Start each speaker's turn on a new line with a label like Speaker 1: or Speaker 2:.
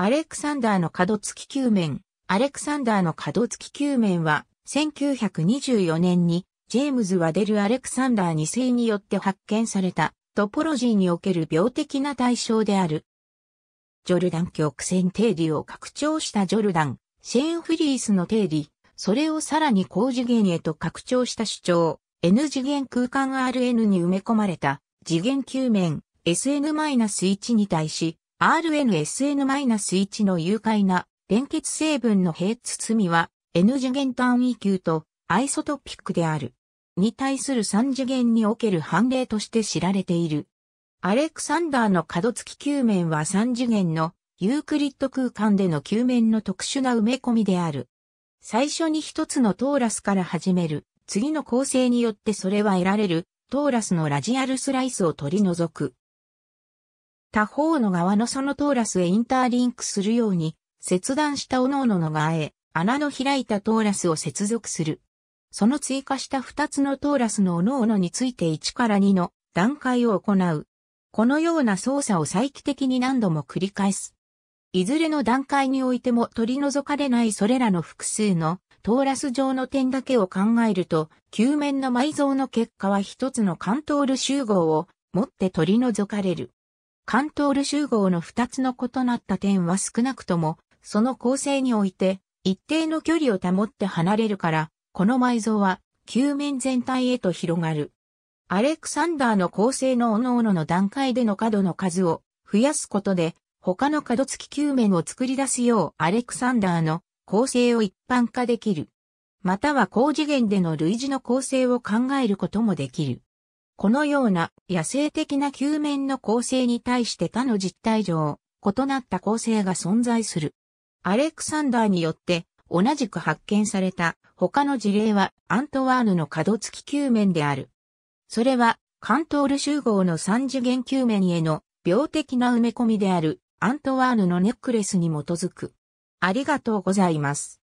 Speaker 1: アレクサンダーの角付き球面。アレクサンダーの角付き球面は、1924年に、ジェームズ・ワデル・アレクサンダー2世によって発見された、トポロジーにおける病的な対象である。ジョルダン曲線定理を拡張したジョルダン、シェーン・フリースの定理、それをさらに高次元へと拡張した主張、N 次元空間 Rn に埋め込まれた、次元球面 Sn-1 に対し、RNSN-1 の有害な連結成分の平包は N 次元単位級とアイソトピックである。に対する3次元における判例として知られている。アレクサンダーの角付き球面は3次元のユークリッド空間での球面の特殊な埋め込みである。最初に一つのトーラスから始める、次の構成によってそれは得られる、トーラスのラジアルスライスを取り除く。他方の側のそのトーラスへインターリンクするように、切断した各々の側へ、穴の開いたトーラスを接続する。その追加した2つのトーラスの各々について1から2の段階を行う。このような操作を再帰的に何度も繰り返す。いずれの段階においても取り除かれないそれらの複数のトーラス上の点だけを考えると、球面の埋蔵の結果は一つのカントール集合を持って取り除かれる。カントール集合の2つの異なった点は少なくとも、その構成において、一定の距離を保って離れるから、この埋蔵は、球面全体へと広がる。アレクサンダーの構成の各々の段階での角の数を増やすことで、他の角付き球面を作り出すようアレクサンダーの構成を一般化できる。または高次元での類似の構成を考えることもできる。このような野生的な球面の構成に対して他の実体上、異なった構成が存在する。アレクサンダーによって同じく発見された他の事例はアントワーヌの角付き球面である。それはカントール集合の三次元球面への病的な埋め込みであるアントワーヌのネックレスに基づく。ありがとうございます。